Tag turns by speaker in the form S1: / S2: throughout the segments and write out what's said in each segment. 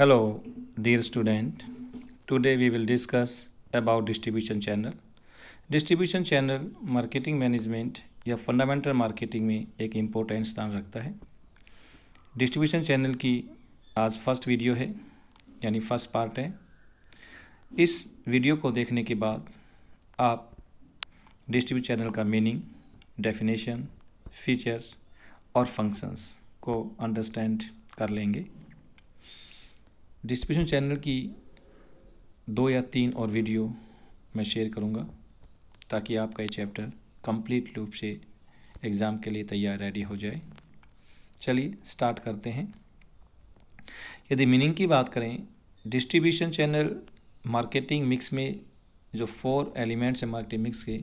S1: Hello dear student today we will discuss about distribution channel distribution channel marketing management या fundamental marketing में एक important स्थान रखता है डिस्ट्रीब्यूशन चैनल की आज फर्स्ट वीडियो है यानी फर्स्ट पार्ट है इस वीडियो को देखने के बाद आप डिस्ट्रीब्यूट चैनल का मीनिंग डेफिनेशन फीचर्स और फंक्शंस को अंडरस्टैंड कर लेंगे डिस्ट्रीब्यूशन चैनल की दो या तीन और वीडियो मैं शेयर करूँगा ताकि आपका ये चैप्टर कंप्लीट रूप से एग्ज़ाम के लिए तैयार रेडी हो जाए चलिए स्टार्ट करते हैं यदि मीनिंग की बात करें डिस्ट्रीब्यूशन चैनल मार्केटिंग मिक्स में जो फोर एलिमेंट्स हैं मार्केटिंग मिक्स के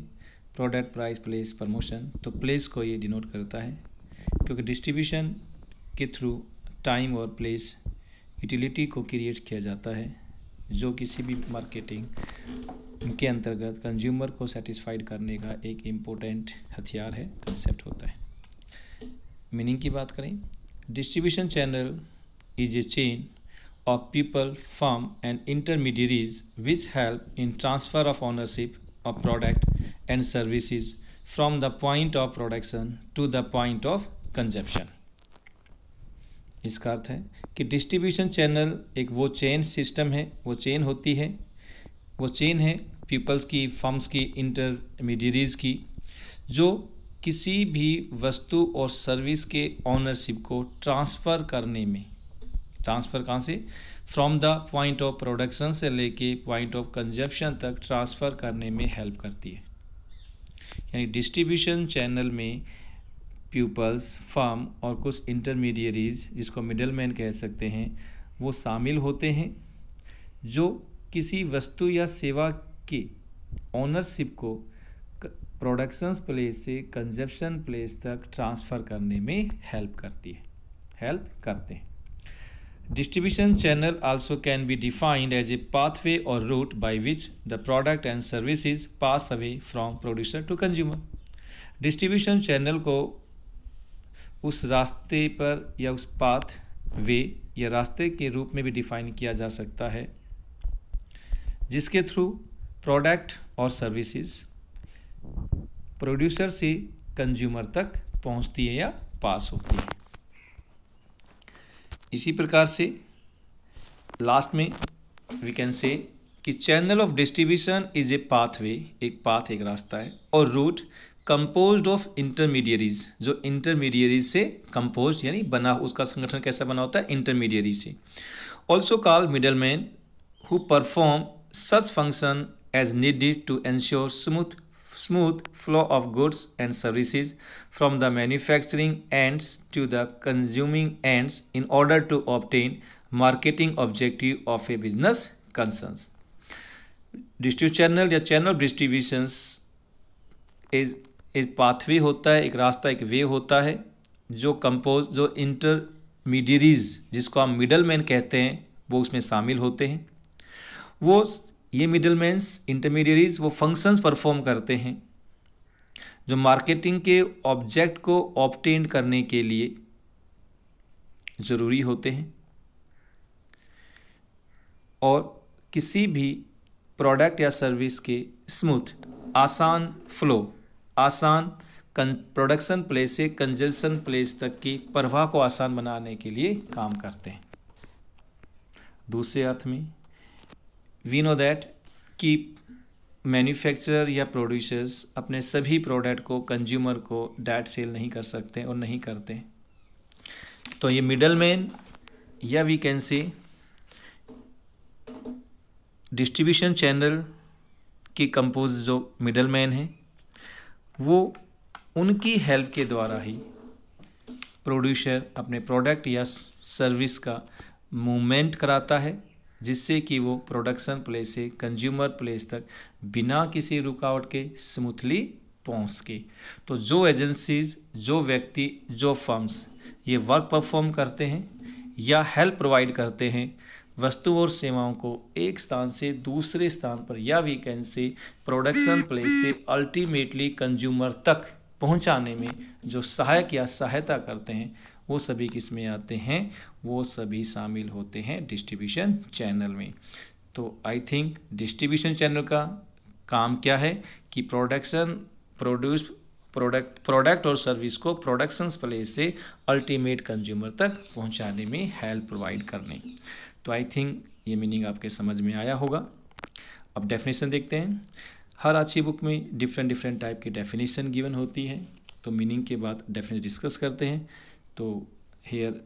S1: प्रोडक्ट प्राइस प्लेस प्रमोशन तो प्लेस को ये डिनोट करता है क्योंकि डिस्ट्रीब्यूशन के थ्रू टाइम और प्लेस यूटिलिटी को क्रिएट किया जाता है जो किसी भी मार्केटिंग के अंतर्गत कंज्यूमर को सेटिस्फाइड करने का एक इम्पोर्टेंट हथियार है कंसेप्ट होता है मीनिंग की बात करें distribution channel is a chain of people firm and intermediaries which help in transfer of ownership of product and services from the point of production to the point of consumption इसका अर्थ है कि distribution channel एक वो chain system है वो chain होती है वो चेन है पीपल्स की फर्म्स की इंटरमीडियरीज की जो किसी भी वस्तु और सर्विस के ऑनरशिप को ट्रांसफ़र करने में ट्रांसफ़र कहाँ से from the point of production से लेके पॉइंट ऑफ कंजप्शन तक ट्रांसफ़र करने में हेल्प करती है यानी डिस्ट्रीब्यूशन चैनल में पीपल्स फर्म और कुछ इंटरमीडियरीज जिसको मिडल मैन कह सकते हैं वो शामिल होते हैं जो किसी वस्तु या सेवा के ऑनरशिप को प्रोडक्शंस प्लेस से कंजप्शन प्लेस तक ट्रांसफ़र करने में हेल्प करती है हेल्प करते हैं distribution channel also can be defined as a pathway और route by which the product and services pass away from producer to consumer distribution channel को उस रास्ते पर या उस पाथ वे या रास्ते के रूप में भी डिफाइन किया जा सकता है जिसके थ्रू प्रोडक्ट और सर्विसेज प्रोड्यूसर से कंज्यूमर तक पहुंचती है या पास होती है इसी प्रकार से लास्ट में वी कैन से कि channel of distribution is a pathway एक पाथ एक रास्ता है और रूट कंपोज ऑफ इंटरमीडियरीज जो इंटरमीडियरीज से कंपोज यानी बना उसका संगठन कैसा बना होता है इंटरमीडियरी से also call middle man who perform such function as needed to ensure smooth smooth flow of goods and services from the manufacturing ends to the consuming ends in order to obtain marketing objective of a business concern distribute channel या channel distributions is एक pathway होता है एक रास्ता एक वे होता है जो कंपोज जो इंटरमीडियरीज जिसको हम मिडल मैन कहते हैं वो उसमें शामिल होते हैं वो ये मिडल मैंस इंटरमीडियरीज वो फंक्शंस परफॉर्म करते हैं जो मार्केटिंग के ऑब्जेक्ट को ऑप्टेन करने के लिए ज़रूरी होते हैं और किसी भी प्रोडक्ट या सर्विस के स्मूथ आसान फ्लो आसान प्रोडक्शन प्लेस से कंजेशन प्लेस तक की प्रवाह को आसान बनाने के लिए काम करते हैं दूसरे अर्थ में वी नो दैट कि मैन्युफैक्चरर या प्रोड्यूसर्स अपने सभी प्रोडक्ट को कंज्यूमर को डायरेक्ट सेल नहीं कर सकते और नहीं करते तो ये मिडल मैन या we can say distribution channel की कंपोज जो मिडल मैन हैं वो उनकी हेल्प के द्वारा ही प्रोड्यूसर अपने प्रोडक्ट या सर्विस का मूवमेंट कराता है जिससे कि वो प्रोडक्शन प्लेस से कंज्यूमर प्लेस तक बिना किसी रुकावट के स्मूथली पहुंच के तो जो एजेंसीज जो व्यक्ति जो फर्म्स ये वर्क परफॉर्म करते हैं या हेल्प प्रोवाइड करते हैं वस्तु और सेवाओं को एक स्थान से दूसरे स्थान पर या we can say production place से अल्टीमेटली कंज्यूमर तक पहुंचाने में जो सहायक या सहायता करते हैं वो सभी किस में आते हैं वो सभी शामिल होते हैं डिस्ट्रीब्यूशन चैनल में तो आई थिंक डिस्ट्रीब्यूशन चैनल का काम क्या है कि प्रोडक्शन प्रोड्यूस प्रोडक्ट प्रोडक्ट और सर्विस को प्रोडक्शन प्लेस से अल्टीमेट कंज्यूमर तक पहुंचाने में हेल्प प्रोवाइड करने तो आई थिंक ये मीनिंग आपके समझ में आया होगा अब डेफिनेशन देखते हैं हर अच्छी बुक में डिफरेंट डिफरेंट टाइप की डेफिनेशन गिवन होती है तो मीनिंग के बाद डेफिनेशन डिस्कस करते हैं तो here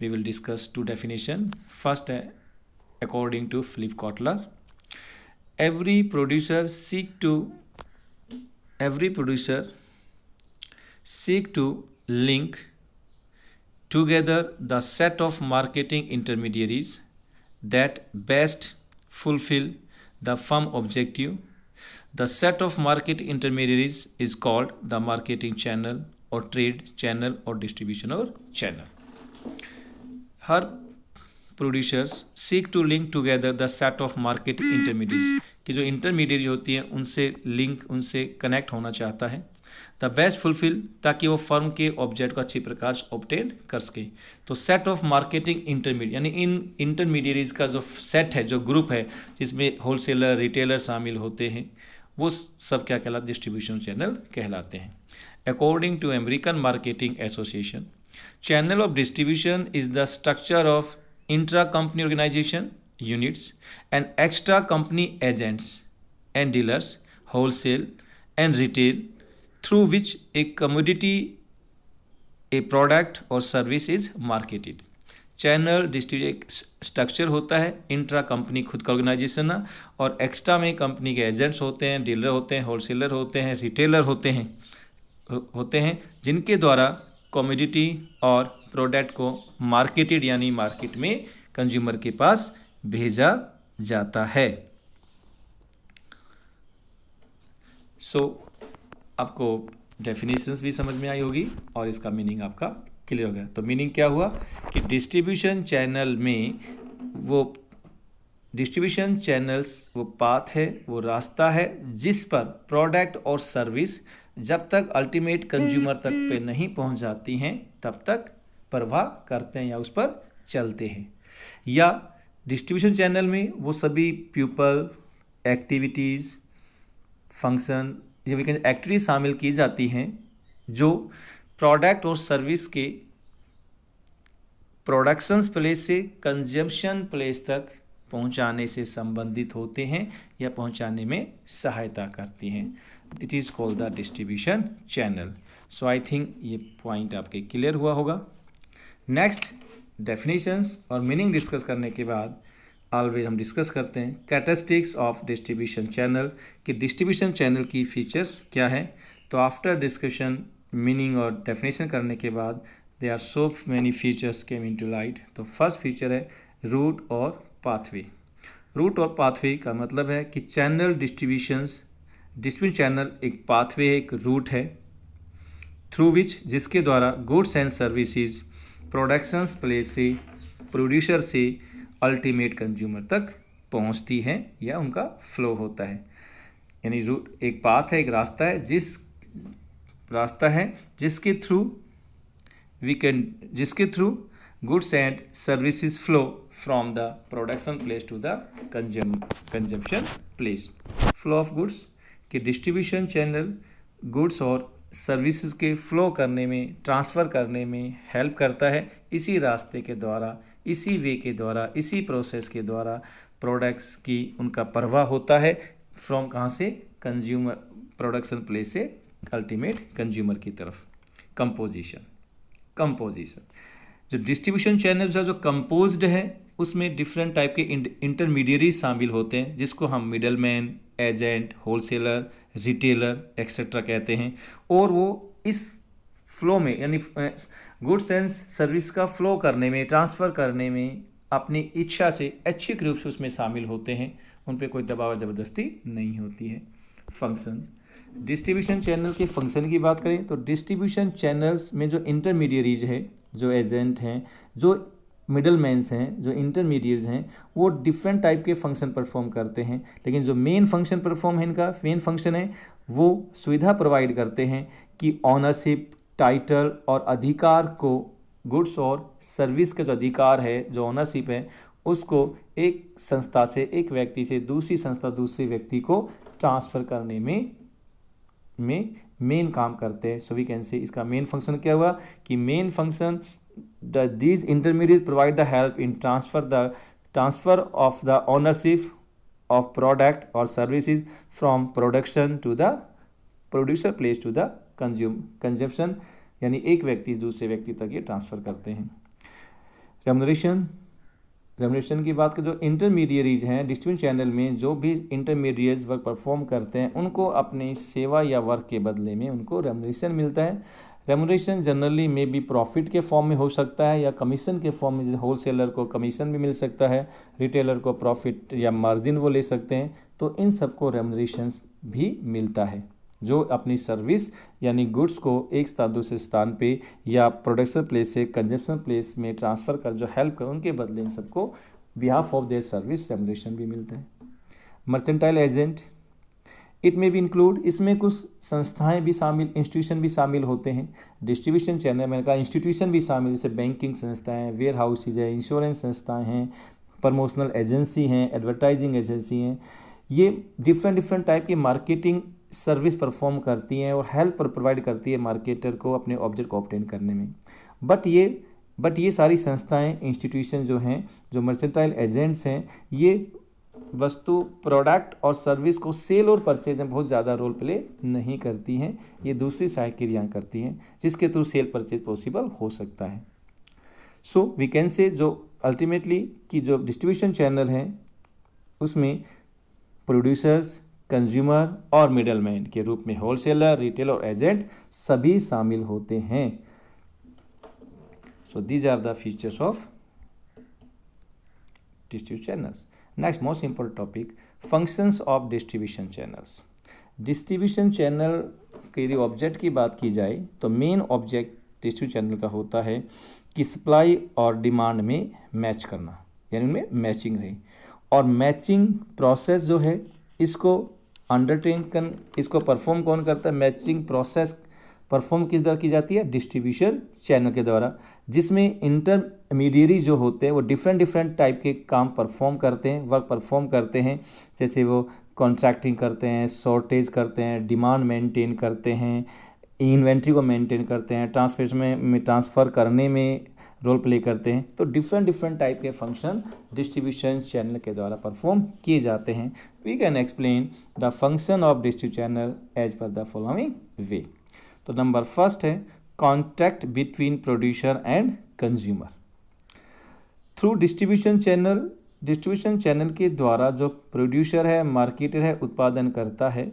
S1: we will discuss two definition first है according to Philip Kotler every producer seek to every producer seek to link together the set of marketing intermediaries that best fulfill the firm objective. The set of market intermediaries is called the marketing channel or trade channel or distribution or channel. Her producers seek to link together the set of market intermediaries ki jo intermediary hoti hai unse link unse connect hona chahta hai the best fulfil ताकि वो firm के object को अच्छी प्रकार से obtain कर सके तो सेट ऑफ मार्केटिंग इंटरमीडिएट यानी इन इंटरमीडिएट का जो सेट है जो ग्रुप है जिसमें होलसेलर रिटेलर शामिल होते हैं वो सब क्या कहलाते डिस्ट्रीब्यूशन चैनल कहलाते हैं according to American Marketing Association channel of distribution is the structure of intra company organisation and extra company agents and dealers wholesale and retail through which a commodity, a product or service is marketed. Channel distribute structure होता है intra company खुद का organisation है और extra में company के agents होते हैं डीलर होते हैं होलसेलर होते हैं रिटेलर होते हैं होते हैं जिनके द्वारा कॉमोडिटी और प्रोडक्ट को मार्केटेड यानी मार्केट में कंज्यूमर के पास भेजा जाता है सो आपको डेफिनेशंस भी समझ में आई होगी और इसका मीनिंग आपका क्लियर हो गया तो मीनिंग क्या हुआ कि डिस्ट्रीब्यूशन चैनल में वो डिस्ट्रीब्यूशन चैनल्स वो पाथ है वो रास्ता है जिस पर प्रोडक्ट और सर्विस जब तक अल्टीमेट कंज्यूमर तक पे नहीं पहुंच जाती हैं तब तक प्रवाह करते हैं या उस पर चलते हैं या डिस्ट्रीब्यूशन चैनल में वो सभी पीपल एक्टिविटीज़ फंक्शन रिविकन एक्टिविटी शामिल की जाती हैं जो प्रोडक्ट और सर्विस के प्रोडक्शन प्लेस से कंजम्पशन प्लेस तक पहुंचाने से संबंधित होते हैं या पहुंचाने में सहायता करती हैं it is called the distribution channel so I think ये पॉइंट आपके क्लियर हुआ होगा नेक्स्ट डेफिनेशंस और मीनिंग डिस्कस करने के बाद ऑलवेज हम डिस्कस करते हैं कैटेस्टिक्स ऑफ डिस्ट्रीब्यूशन चैनल कि डिस्ट्रीब्यूशन चैनल की फीचर क्या है तो आफ्टर डिस्कशन मीनिंग और डेफिनेशन करने के बाद there are so many features came into light तो फर्स्ट फीचर है रूट और पाथवे रूट और पाथवे का मतलब है कि चैनल डिस्ट्रीब्यूशंस डिस्ट्रीब्यूशन चैनल एक पाथवे एक रूट है थ्रू विच जिसके द्वारा goods and services productions place से प्रोड्यूसर से अल्टीमेट कंज्यूमर तक पहुंचती है या उनका फ्लो होता है यानी रूट एक पाथ है एक रास्ता है जिस रास्ता है जिसके थ्रू वी कैन जिसके through goods and services flow from the production place to the consume consumption place flow of goods के डिस्ट्रीब्यूशन चैनल गुड्स और सर्विसेज के फ्लो करने में ट्रांसफ़र करने में हेल्प करता है इसी रास्ते के द्वारा इसी वे के द्वारा इसी प्रोसेस के द्वारा प्रोडक्ट्स की उनका परवाह होता है फ्रॉम कहाँ से कंज्यूमर प्रोडक्शन प्लेस से अल्टीमेट कंज्यूमर की तरफ कंपोजिशन कंपोजिशन जो डिस्ट्रीब्यूशन चैनल्स है जो कंपोज है उसमें डिफरेंट टाइप के इंटरमीडियरी शामिल होते हैं जिसको हम middle man agent wholesaler retailer etcetera कहते हैं और वो इस फ्लो में यानी गुड्स एंड सर्विस का फ्लो करने में ट्रांसफ़र करने में अपनी इच्छा से ऐच्छिक रूप से उसमें शामिल होते हैं उन पर कोई दबाव ज़बरदस्ती नहीं होती है फंक्शन डिस्ट्रीब्यूशन चैनल के फंक्शन की बात करें तो डिस्ट्रीब्यूशन चैनल्स में जो इंटरमीडियरीज है जो एजेंट हैं जो मिडल मैंस हैं जो इंटरमीडिएट्स हैं वो डिफरेंट टाइप के फंक्शन परफॉर्म करते हैं लेकिन जो मेन फंक्शन परफॉर्म है इनका मेन फंक्शन है वो सुविधा प्रोवाइड करते हैं कि ऑनरशिप टाइटल और अधिकार को गुड्स और सर्विस का जो अधिकार है जो ओनरशिप है उसको एक संस्था से एक व्यक्ति से दूसरी संस्था दूसरे व्यक्ति को ट्रांसफ़र करने में में मेन काम करते हैं सो वी कैन से इसका मेन फंक्शन क्या हुआ कि main function the these intermediate provide the help in transfer the transfer of the ownership of product और services from production to the producer place to the consume consumption यानी एक व्यक्ति दूसरे व्यक्ति तक ये ट्रांसफ़र करते हैं रेमोरेशन रेमोरेशन की बात करें जो इंटरमीडियरीज हैं डिस्ट्रीब्यूशन चैनल में जो भी इंटरमीडिएट वर्क परफॉर्म करते हैं उनको अपनी सेवा या वर्क के बदले में उनको रेमोरेशन मिलता है remuneration generally may be profit के फॉर्म में हो सकता है या कमीशन के फॉर्म में जैसे होल सेलर को कमीशन भी मिल सकता है रिटेलर को प्रॉफिट या मार्जिन वो ले सकते हैं तो इन सबको रेमोरेशन भी मिलता है जो अपनी सर्विस यानी गुड्स को एक स्थान दूसरे स्थान पे या प्रोडक्शन प्लेस से कंजप्शन प्लेस में ट्रांसफ़र कर जो हेल्प कर उनके बदले इन सबको behalf of their service remuneration भी मिलता है मर्चेंटाइल एजेंट इट में भी इंक्लूड इसमें कुछ संस्थाएं भी शामिल इंस्टीट्यूशन भी शामिल होते हैं डिस्ट्रीब्यूशन चैनल मैंने कहा इंस्टीट्यूशन भी शामिल जैसे बैंकिंग संस्थाएं वेयर हाउसेज हैं इंश्योरेंस संस्थाएँ हैं प्रमोशनल एजेंसी हैं एडवर्टाइजिंग एजेंसी हैं ये डिफरेंट डिफरेंट टाइप की मार्केटिंग सर्विस परफॉर्म करती हैं और हेल्प प्रोवाइड करती है मार्केटर को अपने ऑब्जेक्ट को ऑप्टेन करने में बट ये बट ये सारी संस्थाएं इंस्टीट्यूशन जो हैं जो मर्चेंटाइल एजेंट्स हैं ये वस्तु प्रोडक्ट और सर्विस को सेल और परचेज में बहुत ज़्यादा रोल प्ले नहीं करती हैं ये दूसरी सहायक क्रियाएँ करती हैं जिसके थ्रू सेल परचेज पॉसिबल हो सकता है सो वी कैन से जो अल्टीमेटली कि जो डिस्ट्रीब्यूशन चैनल हैं उसमें प्रोड्यूसर्स कंज्यूमर और मिडलमैन के रूप में होलसेलर रिटेल और एजेंट सभी शामिल होते हैं so these are the features of distribution channels next most important topic functions of distribution channels distribution channel के यदि ऑब्जेक्ट की बात की जाए तो मेन ऑब्जेक्ट डिस्ट्रीब्यूशन चैनल का होता है कि सप्लाई और डिमांड में मैच करना यानी उनमें मैचिंग रहे और मैचिंग प्रोसेस जो है इसको कन इसको परफॉर्म कौन करता है मैचिंग प्रोसेस परफॉर्म किस द्वारा की जाती है डिस्ट्रीब्यूशन चैनल के द्वारा जिसमें इंटरमीडियरी जो होते हैं वो डिफरेंट डिफरेंट टाइप के काम परफॉर्म करते हैं वर्क परफॉर्म करते हैं जैसे वो कॉन्ट्रैक्टिंग करते हैं शॉर्टेज करते हैं डिमांड मेंटेन करते हैं इन्वेंट्री को मेंटेन करते हैं ट्रांसफर में ट्रांसफ़र करने में रोल प्ले करते हैं तो डिफरेंट डिफरेंट टाइप के फंक्शन डिस्ट्रीब्यूशन चैनल के द्वारा परफॉर्म किए जाते हैं we can explain the function of distribute channel as per the following way तो नंबर फर्स्ट है contact between producer and consumer through distribution channel distribution channel के द्वारा जो प्रोड्यूसर है मार्केटर है उत्पादन करता है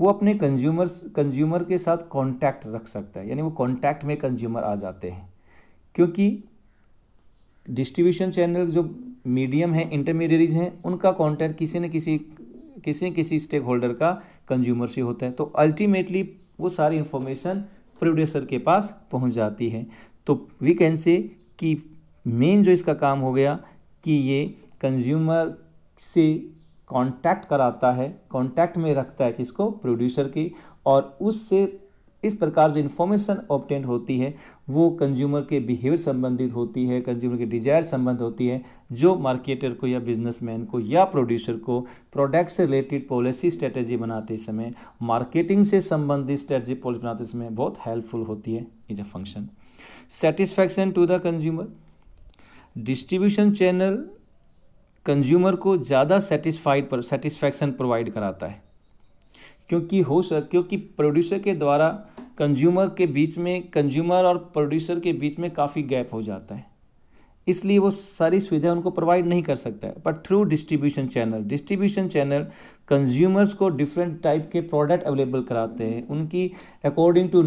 S1: वो अपने कंज्यूमर्स कंज्यूमर के साथ कांटेक्ट रख सकता है यानी वो कांटेक्ट में कंज्यूमर आ जाते हैं क्योंकि डिस्ट्रीब्यूशन चैनल जो मीडियम हैं इंटरमीडियरीज हैं उनका कॉन्टैक्ट किसी न किसी किसी न किसी स्टेक होल्डर का कंज्यूमर से होता है तो अल्टीमेटली वो सारी इन्फॉर्मेशन प्रोड्यूसर के पास पहुंच जाती है तो वी कैन से कि मेन जो इसका काम हो गया कि ये कंज्यूमर से कांटेक्ट कराता है कांटेक्ट में रखता है किसको प्रोड्यूसर की और उससे इस प्रकार जो इन्फॉर्मेशन ऑप्टेंट होती है वो कंज्यूमर के बिहेवियर संबंधित होती है कंज्यूमर के डिजायर संबंध होती है जो मार्केटर को या बिजनेसमैन को या प्रोड्यूसर को प्रोडक्ट से रिलेटेड पॉलिसी स्ट्रेटेजी बनाते समय मार्केटिंग से संबंधित स्ट्रेटजी पॉलिसी बनाते समय बहुत हेल्पफुल होती है is a function satisfaction to the consumer distribution channel consumer को ज़्यादा सेटिस्फाइड सेटिस्फैक्शन प्रोवाइड कराता है क्योंकि हो सक क्योंकि प्रोड्यूसर के द्वारा कंज्यूमर के बीच में कंज्यूमर और प्रोड्यूसर के बीच में काफ़ी गैप हो जाता है इसलिए वो सारी सुविधा उनको प्रोवाइड नहीं कर सकता है but through distribution channel distribution channel consumers को डिफरेंट टाइप के प्रोडक्ट अवेलेबल कराते हैं उनकी अकॉर्डिंग टू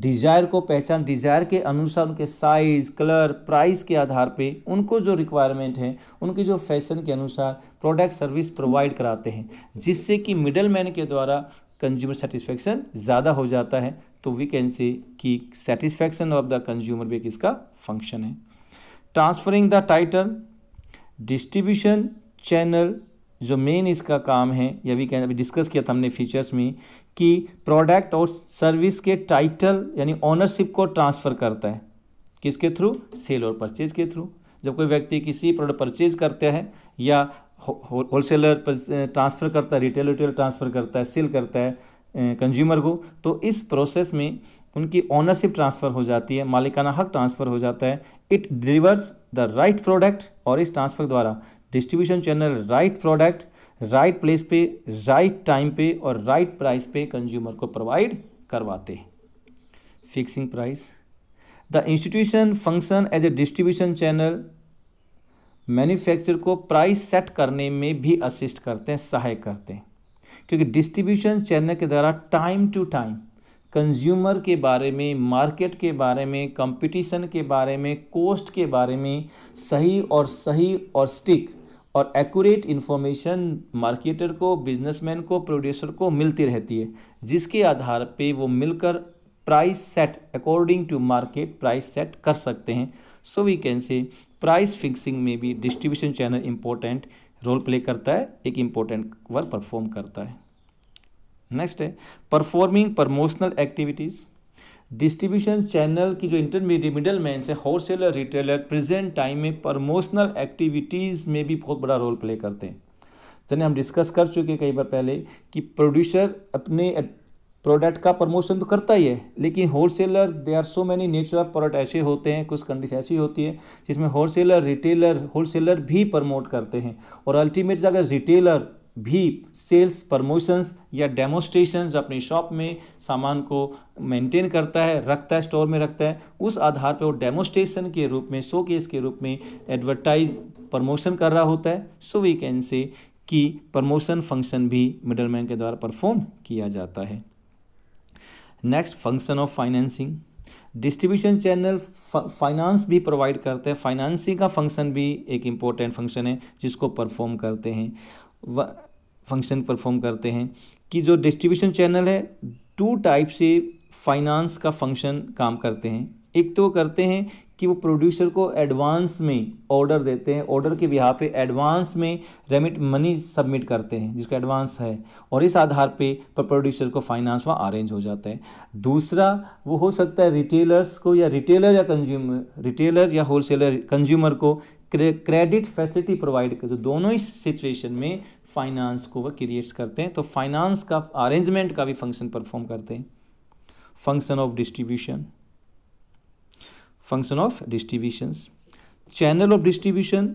S1: डिज़ायर को पहचान डिज़ायर के अनुसार उनके साइज़ कलर प्राइस के आधार पे उनको जो रिक्वायरमेंट है उनकी जो फैशन के अनुसार प्रोडक्ट सर्विस प्रोवाइड कराते हैं जिससे कि मिडल मैन के द्वारा कंज्यूमर सेटिस्फेक्शन ज़्यादा हो जाता है तो वी कैन से कि सेटिस्फैक्शन ऑफ द कंज्यूमर भी किसका फंक्शन है transferring the title distribution channel जो मेन इसका काम है यह भी कहना अभी डिस्कस किया था हमने फीचर्स में कि प्रोडक्ट और सर्विस के टाइटल यानी ऑनरशिप को ट्रांसफ़र करता है किसके थ्रू सेल और परचेज के थ्रू जब कोई व्यक्ति किसी प्रोडक्ट परचेज करते हैं या होलसेलर हो, ट्रांसफ़र करता है रिटेल रिटेल ट्रांसफ़र करता है सेल करता है कंज्यूमर को तो इस प्रोसेस में उनकी ऑनरशिप ट्रांसफ़र हो जाती है मालिकाना हक ट्रांसफ़र हो जाता है it delivers the right product और इस ट्रांसफ़र द्वारा distribution channel right product right place पे राइट टाइम पे और राइट प्राइस पे कंज्यूमर को प्रोवाइड करवाते हैं fixing price the institution function as a distribution channel manufacture को प्राइस सेट करने में भी असिस्ट करते हैं सहायक करते हैं क्योंकि डिस्ट्रीब्यूशन चैनल के द्वारा टाइम टू टाइम कंज्यूमर के बारे में मार्केट के बारे में कंपटीशन के बारे में कोस्ट के बारे में सही और सही और स्टिक और एक्यूरेट इन्फॉर्मेशन मार्केटर को बिजनेसमैन को प्रोड्यूसर को मिलती रहती है जिसके आधार पे वो मिलकर price set according to market price set कर सकते हैं so we can say price fixing में भी distribution channel important role play करता है एक इम्पोर्टेंट वर्क परफॉर्म करता है नेक्स्ट है performing promotional activities distribution channel की जो इंटरमीडिएट मिडल मैन से होलसेलर रिटेलर प्रेजेंट टाइम में प्रमोशनल एक्टिविटीज़ में भी बहुत बड़ा रोल प्ले करते हैं जैसे हम डिस्कस कर चुके कई बार पहले कि प्रोड्यूसर अपने प्रोडक्ट का प्रमोशन तो करता ही है लेकिन wholesaler they are so many of product ऐसे होते हैं कुछ कंडीशन ऐसी होती है जिसमें होलसेलर रिटेलर होलसेलर भी प्रमोट करते हैं और अल्टीमेट अगर रिटेलर भी सेल्स प्रमोशंस या डेमोस्ट्रेशंस अपने शॉप में सामान को मेंटेन करता है रखता है स्टोर में रखता है उस आधार पर वो डेमोस्ट्रेशन के रूप में शो केस के रूप में एडवर्टाइज प्रमोशन कर रहा होता है सो वी कैन से कि प्रमोशन फंक्शन भी मिडलमैन के द्वारा परफॉर्म किया जाता है next function of financing distribution channel finance भी प्रोवाइड करते हैं फाइनेंसिंग का फंक्शन भी एक इम्पोर्टेंट फंक्शन है जिसको परफॉर्म करते हैं फंक्शन परफॉर्म करते हैं कि जो डिस्ट्रीब्यूशन चैनल है टू टाइप से फाइनेंस का फंक्शन काम करते हैं एक तो करते हैं कि वो प्रोड्यूसर को एडवांस में ऑर्डर देते हैं ऑर्डर के बिहार पे एडवांस में रेमिट मनी सबमिट करते हैं जिसका एडवांस है और इस आधार पे पर प्रोड्यूसर को फाइनेंस वहाँ अरेंज हो जाता है दूसरा वो हो सकता है रिटेलर्स को या रिटेलर या कंज्यूमर रिटेलर या होलसेलर कंज्यूमर को क्रेडिट फैसिलिटी प्रोवाइड कर दोनों ही सिचुएशन में फाइनेंस को वह क्रिएट्स करते हैं तो फाइनेंस का अरेंजमेंट का भी फंक्शन परफॉर्म करते हैं function of distribution function of distribution channel of distribution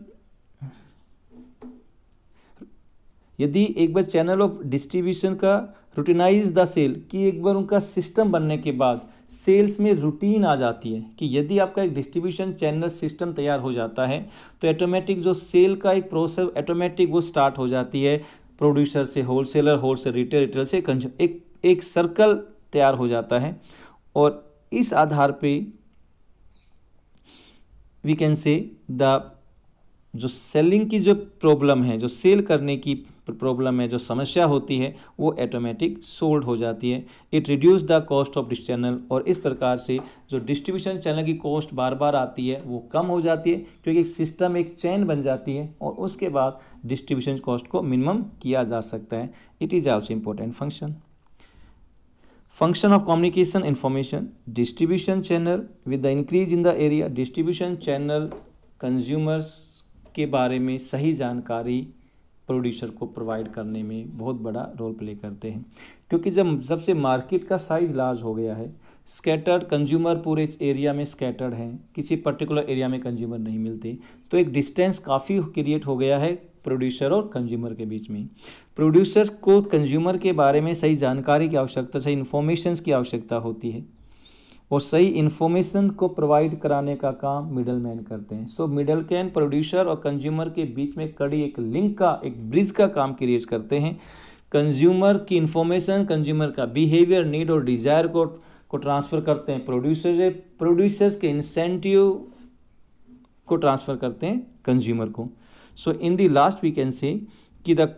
S1: यदि एक बार चैनल ऑफ डिस्ट्रीब्यूशन का रूटीनाइज द सेल कि एक बार उनका सिस्टम बनने के बाद सेल्स में रूटीन आ जाती है कि यदि आपका एक डिस्ट्रीब्यूशन चैनल सिस्टम तैयार हो जाता है तो ऑटोमेटिक जो सेल का एक प्रोसेस ऑटोमेटिक वो स्टार्ट हो जाती है प्रोड्यूसर से होलसेलर से रिटेल रिटेल से कंज्यूम एक एक सर्कल तैयार हो जाता है और इस आधार पे वी कैन से द जो सेलिंग की जो प्रॉब्लम है जो सेल करने की प्रॉब्लम है जो समस्या होती है वो ऑटोमेटिक सोल्ड हो जाती है it reduce the cost of dis channel और इस प्रकार से जो डिस्ट्रीब्यूशन चैनल की कॉस्ट बार बार आती है वो कम हो जाती है क्योंकि एक सिस्टम एक चैन बन जाती है और उसके बाद डिस्ट्रीब्यूशन कॉस्ट को मिनिमम किया जा सकता है it is also important function function of communication information distribution channel with the increase in the area distribution channel consumers के बारे में सही जानकारी प्रोड्यूसर को प्रोवाइड करने में बहुत बड़ा रोल प्ले करते हैं क्योंकि जब जब से मार्केट का साइज़ लार्ज हो गया है स्कैटर्ड कंज्यूमर पूरे एरिया में स्कैटर्ड हैं किसी पर्टिकुलर एरिया में कंज्यूमर नहीं मिलते तो एक डिस्टेंस काफ़ी क्रिएट हो गया है प्रोड्यूसर और कंज्यूमर के बीच में प्रोड्यूसर को कंज्यूमर के बारे में सही जानकारी की आवश्यकता सही इन्फॉर्मेशन की आवश्यकता होती है और सही इन्फॉर्मेशन को प्रोवाइड कराने का काम मिडल मैन करते हैं सो मिडल कैन प्रोड्यूसर और कंज्यूमर के बीच में कड़ी एक लिंक का एक ब्रिज का काम क्रिएट करते हैं कंज्यूमर की इन्फॉर्मेशन कंज्यूमर का बिहेवियर नीड और डिज़ायर को को ट्रांसफ़र करते हैं प्रोड्यूसर प्रोड्यूसर्स के इंसेंटिव को ट्रांसफ़र करते हैं कंज्यूमर को so in the last we can say कि the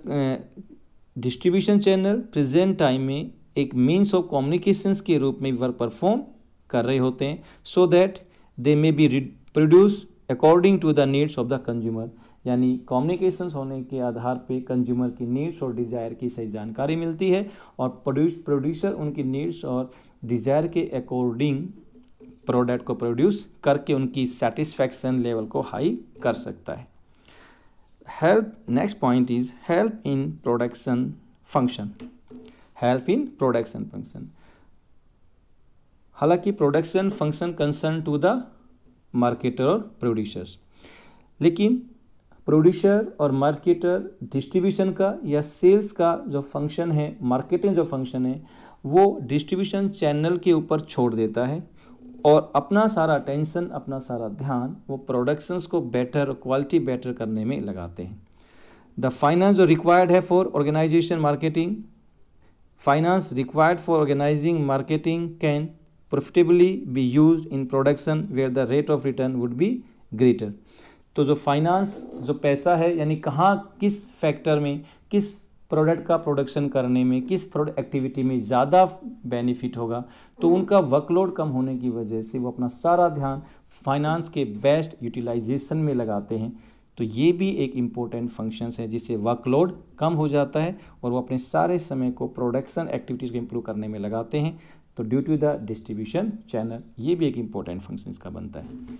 S1: distribution channel present time में एक मीन्स ऑफ कम्युनिकेशंस के रूप में वर्क परफॉर्म कर रहे होते हैं so that they may be produce according to the needs of the consumer यानी कम्युनिकेशंस होने के आधार पे कंज्यूमर की नीड्स और डिज़ायर की सही जानकारी मिलती है और प्रोड्यूस प्रोड्यूसर उनकी नीड्स और डिज़ायर के अकॉर्डिंग प्रोडक्ट को प्रोड्यूस करके उनकी सेटिस्फैक्शन लेवल को हाई कर सकता है help next point is help in production function help in production function हालांकि production function concern to the marketer और प्रोड्यूसर्स लेकिन प्रोड्यूसर और मार्केटर डिस्ट्रीब्यूशन का या सेल्स का जो फंक्शन है मार्केटिंग जो फंक्शन है वो डिस्ट्रीब्यूशन चैनल के ऊपर छोड़ देता है और अपना सारा टेंशन अपना सारा ध्यान वो प्रोडक्शंस को बेटर क्वालिटी बेटर करने में लगाते हैं द फाइनेंस जो रिक्वायर्ड है for organisation marketing finance required for organising marketing can profitably be use in production where the rate of return would be greater तो जो फाइनेंस जो पैसा है यानी कहाँ किस फैक्टर में किस प्रोडक्ट का प्रोडक्शन करने में किस प्रोडक्ट एक्टिविटी में ज़्यादा बेनिफिट होगा तो उनका वर्कलोड कम होने की वजह से वो अपना सारा ध्यान फाइनेंस के बेस्ट यूटिलाइजेशन में लगाते हैं तो ये भी एक इम्पोर्टेंट फंक्शंस है जिससे वर्कलोड कम हो जाता है और वो अपने सारे समय को प्रोडक्शन एक्टिविटीज़ को इम्प्रूव करने में लगाते हैं तो due to the distribution channel ये भी एक इंपॉर्टेंट फंक्शन इसका बनता है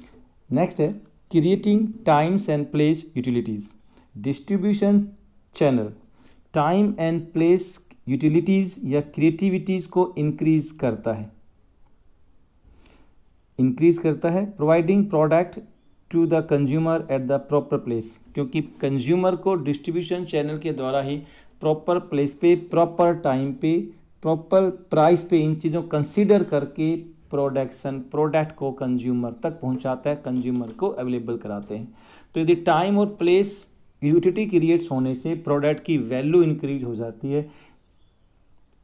S1: नेक्स्ट है creating times and place utilities distribution channel time and place utilities या क्रिएटिविटीज़ को इंक्रीज करता है इंक्रीज करता है providing product to the consumer at the proper place क्योंकि कंज्यूमर को डिस्ट्रीब्यूशन चैनल के द्वारा ही प्रॉपर प्लेस पे प्रॉपर टाइम पे प्रॉपर प्राइस पे इन चीज़ों कंसीडर करके प्रोडक्शन प्रोडक्ट को कंज्यूमर तक पहुंचाता है कंज्यूमर को अवेलेबल कराते हैं तो यदि टाइम और प्लेस यूटिलिटी क्रिएट्स होने से प्रोडक्ट की वैल्यू इंक्रीज हो जाती है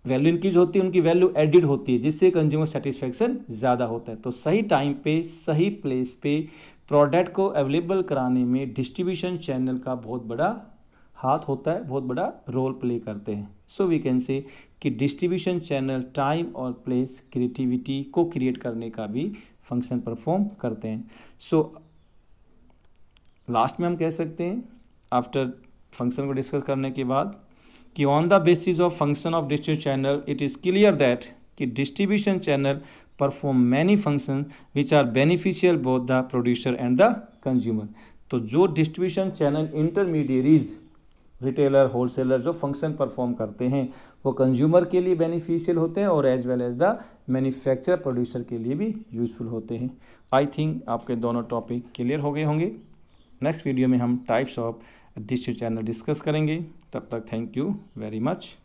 S1: वैल्यू इंक्रीज होती है उनकी वैल्यू एडिड होती है जिससे कंज्यूमर सेटिस्फेक्शन ज़्यादा होता है तो सही टाइम पे सही प्लेस पे प्रोडक्ट को अवेलेबल कराने में डिस्ट्रीब्यूशन चैनल का बहुत बड़ा हाथ होता है बहुत बड़ा रोल प्ले करते हैं सो वी कैन से कि डिस्ट्रीब्यूशन चैनल टाइम और प्लेस क्रिएटिविटी को क्रिएट करने का भी फंक्शन परफॉर्म करते हैं सो लास्ट में हम कह सकते हैं आफ्टर फंक्शन को डिस्कस करने के बाद कि on the basis of function of distribution channel it is clear that कि distribution channel perform many function which are beneficial both the producer and the consumer तो जो distribution channel intermediaries retailer wholesaler जो function perform करते हैं वो consumer के लिए beneficial होते हैं और as well as the manufacture producer के लिए भी यूज़फुल होते हैं आई थिंक आपके दोनों टॉपिक क्लियर हो गए होंगे नेक्स्ट वीडियो में हम types of distri channel discuss करेंगे तब तक थैंक यू वेरी मच